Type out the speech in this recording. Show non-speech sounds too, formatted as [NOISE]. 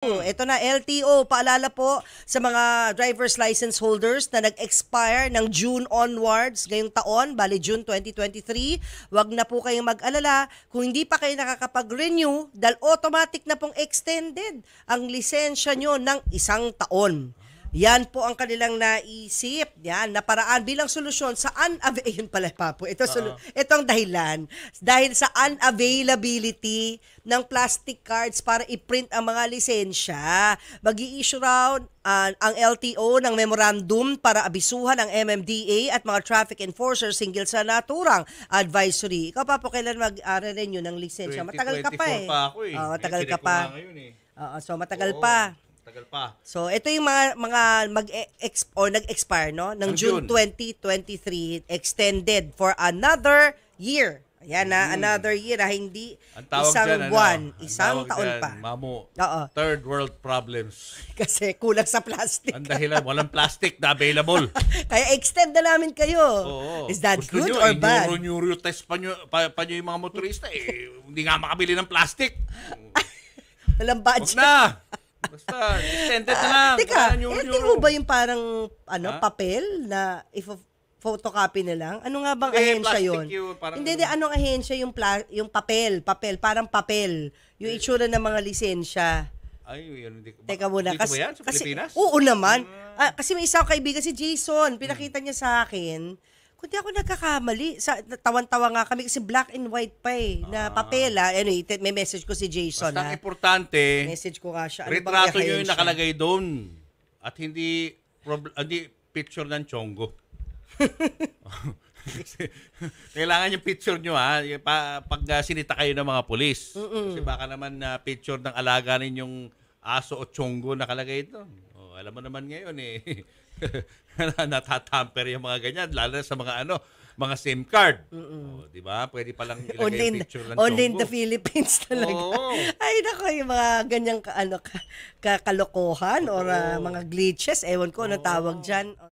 Ito hmm, na, LTO. Paalala po sa mga driver's license holders na nag-expire ng June onwards ngayong taon, bali June 2023. Huwag na po kayong mag-alala kung hindi pa kayo nakakapag-renew dahil automatic na pong extended ang lisensya nyo ng isang taon. Yan po ang kanilang naisip, yan, na paraan bilang solusyon sa unavailable, [LAUGHS] pala pa po. Ito, solu- ito ang dahilan. Dahil sa unavailability ng plastic cards para i-print ang mga lisensya. mag issue raw uh, ang LTO ng memorandum para abisuhan ang MMDA at mga traffic enforcers single sa naturang advisory. Ikaw pa kailan mag-renew ng lisensya? Matagal ka pa eh. pa ako eh. Oh, matagal ka pa. Ngayon, eh. Uh, so matagal Oo. pa. Tagal pa. So, ito yung mga, mga mag -ex or nag-expire, no? Ng June, June 2023, extended for another year. Ayan na, mm. another year na hindi ang tawag isang dyan, ano? buwan, ano, isang taon dyan, pa. Mamu, Oo. third world problems. [LAUGHS] Kasi kulang sa plastic. ang dahilan, walang plastic na available. [LAUGHS] Kaya extend na namin kayo. Oo. Is that Gusto good nyo, or eh, bad? Gusto nyo, neuro test pa nyo, pa, pa nyo yung mga motorista. Eh, hindi nga makabili ng plastic. [LAUGHS] walang budget. Huwag na! Basta, extended na ah, lang. Teka, yung, eh, mo ba yung parang ano ha? papel na if photocopy na lang? Ano nga bang eh, ahensya yun? yun Hindi, hindi. Anong ahensya yung, pla- yung papel? Papel, parang papel. Yung eh. itsura ng mga lisensya. Ay, yun, hindi ko. Teka muna. Kasi, ba yan sa Pilipinas? Oo naman. Uh, ah, kasi may isang kaibigan, si Jason, pinakita hmm. niya sa akin Kundi ako nagkakamali. Sa, tawan-tawa nga kami kasi black and white pa eh. Na ah. papel ah. Anyway, may message ko si Jason Basta ha. Ah. importante, Message ko nga siya. Ano bang retrato nyo yung nakalagay doon. At hindi, prob- ah, hindi picture ng chongo. [LAUGHS] Kailangan yung picture nyo ha. Pa, pag ah, sinita kayo ng mga polis. Kasi baka naman na picture ng alaga ninyong aso o chongo nakalagay doon alam mo naman ngayon eh, [LAUGHS] natatamper yung mga ganyan, lalo na sa mga ano, mga SIM card. mm Oh, 'Di ba? Pwede pa lang ilagay only, picture ng Only in the Philippines [LAUGHS] talaga. Oo. Ay nako, yung mga ganyang ano ka, kalokohan or uh, mga glitches, ewan ko ano tawag diyan.